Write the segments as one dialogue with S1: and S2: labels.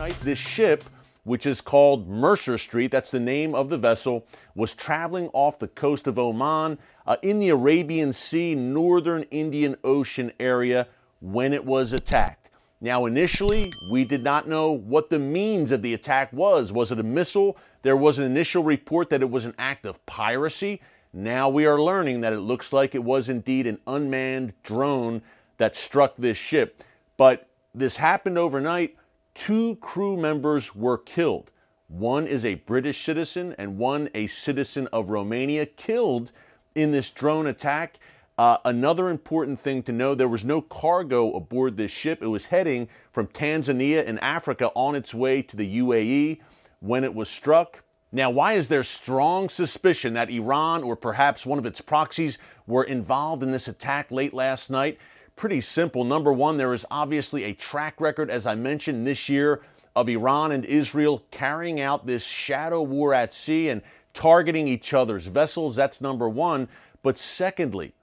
S1: night, this ship which is called Mercer Street, that's the name of the vessel, was traveling off the coast of Oman uh, in the Arabian Sea, northern Indian Ocean area when it was attacked. Now, initially, we did not know what the means of the attack was. Was it a missile? There was an initial report that it was an act of piracy. Now we are learning that it looks like it was indeed an unmanned drone that struck this ship. But this happened overnight two crew members were killed. One is a British citizen and one a citizen of Romania killed in this drone attack. Uh, another important thing to know there was no cargo aboard this ship. It was heading from Tanzania in Africa on its way to the UAE when it was struck. Now, why is there strong suspicion that Iran or perhaps one of its proxies were involved in this attack late last night? pretty simple. Number one, there is obviously a track record, as I mentioned this year, of Iran and Israel carrying out this shadow war at sea and targeting each other's vessels. That's number one. But secondly,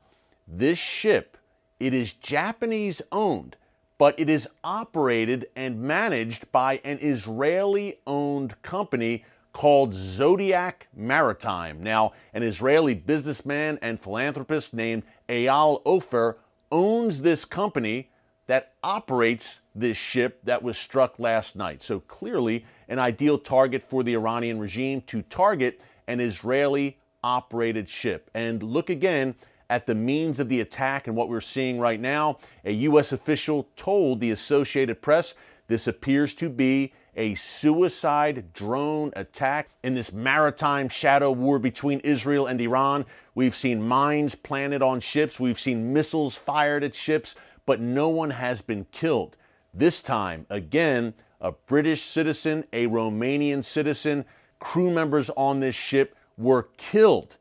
S1: this ship, it is Japanese owned, but it is operated and managed by an Israeli owned company called Zodiac Maritime. Now, an Israeli businessman and philanthropist named Eyal Ofer owns this company that operates this ship that was struck last night. So clearly, an ideal target for the Iranian regime to target an Israeli operated ship. And look again at the means of the attack and what we're seeing right now, a U.S. official told the Associated Press this appears to be a suicide drone attack in this maritime shadow war between Israel and Iran. We've seen mines planted on ships, we've seen missiles fired at ships, but no one has been killed. This time, again, a British citizen, a Romanian citizen, crew members on this ship were killed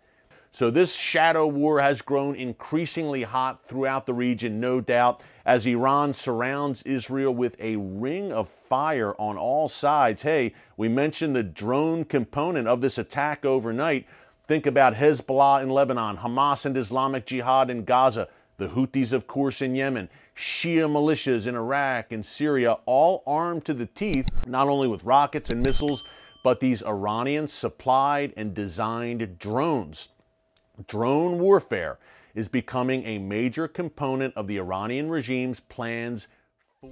S1: so this shadow war has grown increasingly hot throughout the region, no doubt, as Iran surrounds Israel with a ring of fire on all sides. Hey, we mentioned the drone component of this attack overnight. Think about Hezbollah in Lebanon, Hamas and Islamic Jihad in Gaza, the Houthis, of course, in Yemen, Shia militias in Iraq and Syria, all armed to the teeth, not only with rockets and missiles, but these Iranian supplied and designed drones. Drone warfare is becoming a major component of the Iranian regime's plans for